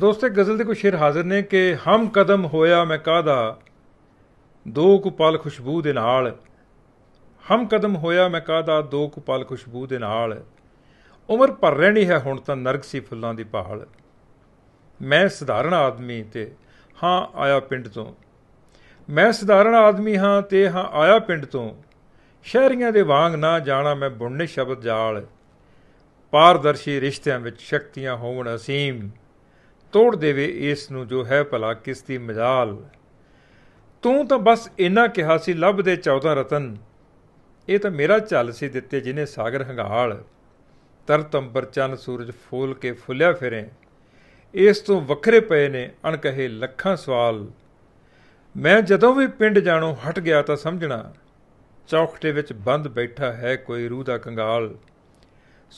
ਦੋਸਤੇ ਗਜ਼ਲ ਦੇ ਕੋਈ ਸ਼ੇਰ ਹਾਜ਼ਰ ਨੇ ਕਿ ਹਮ ਕਦਮ ਹੋਇਆ ਮੈਂ ਕਾਦਾ ਦੋ ਕੁ ਪਲ ਖੁਸ਼ਬੂ ਦੇ ਨਾਲ ਹਮ ਕਦਮ ਹੋਇਆ ਮੈਂ ਕਾਦਾ ਦੋ ਕੁ ਪਲ ਖੁਸ਼ਬੂ ਦੇ ਨਾਲ ਉਮਰ ਭਰ ਰਹਿਣੀ ਹੈ ਹੁਣ ਤਾਂ ਨਰਗਸੀ ਫੁੱਲਾਂ ਦੀ ਪਹਾੜ ਮੈਂ ਸਧਾਰਨ ਆਦਮੀ ਤੇ ਹਾਂ ਆਇਆ ਪਿੰਡ ਤੋਂ ਮੈਂ ਸਧਾਰਨ ਆਦਮੀ ਹਾਂ ਤੇ ਹਾਂ ਆਇਆ ਪਿੰਡ ਤੋਂ ਸ਼ਹਿਰੀਆਂ ਦੇ ਵਾਂਗ ਨਾ ਜਾਣਾ ਮੈਂ ਬੁੰਨੇ ਸ਼ਬਦ ਜਾਲ ਪਾਰਦਰਸ਼ੀ ਰਿਸ਼ਤਿਆਂ ਵਿੱਚ ਸ਼ਕਤੀਆਂ ਹੋਣ ਅਸੀਮ ਤੋੜ ਦੇਵੇ ਇਸ ਨੂੰ ਜੋ ਹੈ ਭਲਾ ਕਿਸ ਦੀ ਮਜਾਲ ਤੂੰ ਤਾਂ ਬਸ ਇੰਨਾ ਕਿਹਾ ਸੀ ਲੱਭ ਦੇ 14 ਰਤਨ ਇਹ ਤਾਂ ਮੇਰਾ ਚੱਲ ਸੀ ਦਿੱਤੇ ਜਿਨੇ ਸਾਗਰ ਹੰਗਾਲ ਤਰਤੰਬਰ ਚੰਨ ਸੂਰਜ ਫੋਲ ਕੇ ਫੁੱਲਿਆ ਫਿਰੇ ਇਸ ਤੋਂ ਵੱਖਰੇ ਪਏ ਨੇ ਅਣਕਹੇ ਲੱਖਾਂ ਸਵਾਲ ਮੈਂ ਜਦੋਂ ਵੀ ਪਿੰਡ ਜਾਣੋਂ ਹਟ ਗਿਆ ਤਾਂ ਸਮਝਣਾ ਚੌਖਟੇ ਵਿੱਚ ਬੰਦ ਬੈਠਾ ਹੈ ਕੋਈ ਰੂਹ ਦਾ ਕੰਗਾਲ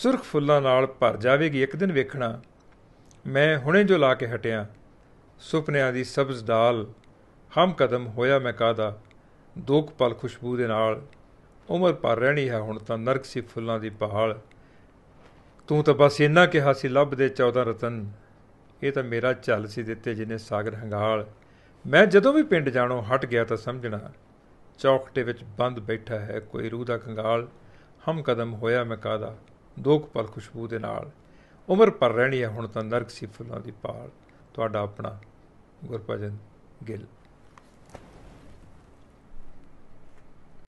ਸੁਰਖ ਫੁੱਲਾਂ ਨਾਲ ਭਰ ਜਾਵੇਗੀ ਇੱਕ ਦਿਨ ਵੇਖਣਾ ਮੈਂ ਹੁਣੇ ਜੋ ਲਾ ਕੇ ਹਟਿਆ ਸੁਪਨਿਆਂ ਦੀ ਸਬਜ਼ ਡਾਲ ਹਮ ਕਦਮ ਹੋਇਆ ਮੈਂ ਕਾਦਾ ਦੋਖ ਪਲ ਖੁਸ਼ਬੂ ਦੇ ਨਾਲ ਉਮਰ ਪਰ ਰਹਿਣੀ ਹੈ ਹੁਣ ਤਾਂ ਨਰਕ ਸੀ ਫੁੱਲਾਂ ਦੀ ਪਹਾੜ ਤੂੰ ਤਾਂ ਬਸ ਇੰਨਾ ਕਿਹਾ ਸੀ ਲੱਭ ਦੇ 14 ਰਤਨ ਇਹ ਤਾਂ ਮੇਰਾ ਚੱਲ ਸੀ ਦਿੱਤੇ ਜਿਨੇ ਸਾਗਰ ਹੰਗਾਲ ਮੈਂ ਜਦੋਂ ਵੀ ਪਿੰਡ ਜਾਣੋਂ ਹਟ ਗਿਆ ਤਾਂ ਸਮਝਣਾ ਚੌਕਟੇ ਵਿੱਚ ਬੰਦ ਬੈਠਾ ਹੈ ਕੋਈ ਰੂਹ ਦਾ ਕੰਗਾਲ ਹਮ ਕਦਮ ਹੋਇਆ ਮੈਂ ਕਾਦਾ ਦੋਖ ਪਲ ਖੁਸ਼ਬੂ ਦੇ ਨਾਲ ਉਮਰ ਪਰ ਰਹਿਣੀ ਹੈ ਹੁਣ ਤਾਂ ਨਰਕ ਸੀ ਫੁੱਲਾਂ ਦੀ ਪਾਲ ਤੁਹਾਡਾ ਆਪਣਾ ਗੁਰਭਜਨ ਗਿੱਲ